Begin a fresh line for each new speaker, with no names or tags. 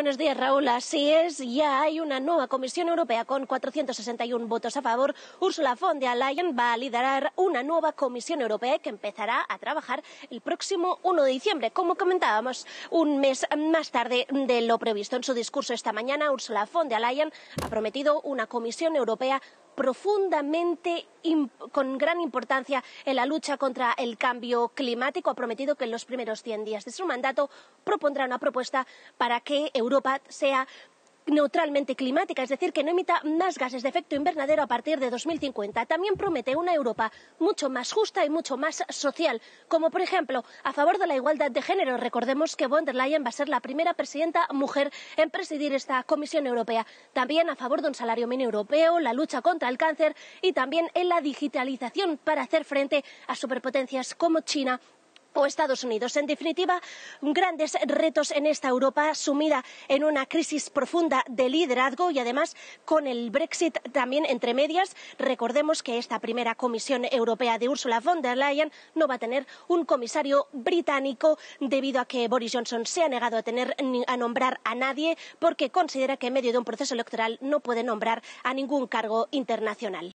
Buenos días, Raúl. Así es, ya hay una nueva Comisión Europea con 461 votos a favor. Ursula von der Leyen va a liderar una nueva Comisión Europea que empezará a trabajar el próximo 1 de diciembre, como comentábamos un mes más tarde de lo previsto. En su discurso esta mañana, Ursula von der Leyen ha prometido una Comisión Europea profundamente con gran importancia en la lucha contra el cambio climático. Ha prometido que en los primeros cien días de su mandato propondrá una propuesta para que Europa sea neutralmente climática, es decir, que no emita más gases de efecto invernadero a partir de 2050. También promete una Europa mucho más justa y mucho más social, como por ejemplo a favor de la igualdad de género. Recordemos que von der Leyen va a ser la primera presidenta mujer en presidir esta Comisión Europea. También a favor de un salario mínimo europeo, la lucha contra el cáncer y también en la digitalización para hacer frente a superpotencias como China o Estados Unidos. En definitiva, grandes retos en esta Europa sumida en una crisis profunda de liderazgo y además con el Brexit también entre medias. Recordemos que esta primera Comisión Europea de Ursula von der Leyen no va a tener un comisario británico debido a que Boris Johnson se ha negado a, tener, a nombrar a nadie porque considera que en medio de un proceso electoral no puede nombrar a ningún cargo internacional.